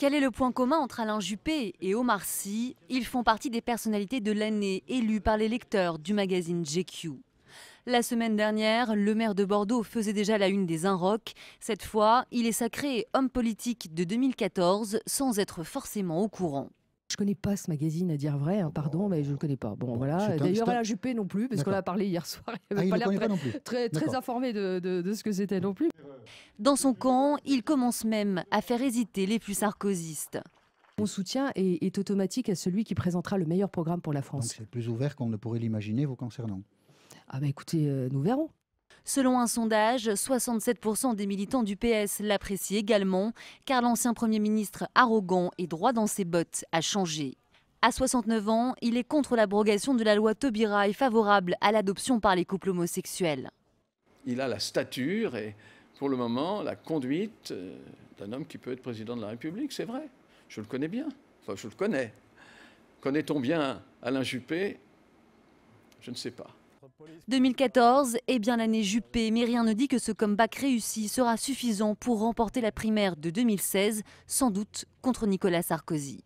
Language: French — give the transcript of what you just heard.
Quel est le point commun entre Alain Juppé et Omar Sy Ils font partie des personnalités de l'année élues par les lecteurs du magazine GQ. La semaine dernière, le maire de Bordeaux faisait déjà la une des Inrock. Cette fois, il est sacré homme politique de 2014 sans être forcément au courant. Je connais pas ce magazine, à dire vrai, hein, pardon, mais je le connais pas. Bon, voilà. D'ailleurs, la Juppé non plus, parce qu'on a parlé hier soir. Il n'avait ah, pas l'air très, informé de, ce que c'était non plus. Dans son camp, il commence même à faire hésiter les plus sarkozistes. Mon soutien est, automatique à celui qui présentera le meilleur programme pour la France. C'est plus ouvert qu'on ne pourrait l'imaginer vous concernant. Ah bah écoutez, euh, nous verrons. Selon un sondage, 67% des militants du PS l'apprécient également, car l'ancien Premier ministre arrogant et droit dans ses bottes a changé. À 69 ans, il est contre l'abrogation de la loi Taubira et favorable à l'adoption par les couples homosexuels. Il a la stature et pour le moment la conduite euh, d'un homme qui peut être président de la République, c'est vrai. Je le connais bien. Enfin, je le connais. Connaît-on bien Alain Juppé Je ne sais pas. 2014 est eh bien l'année Juppé, mais rien ne dit que ce comeback réussi sera suffisant pour remporter la primaire de 2016, sans doute contre Nicolas Sarkozy.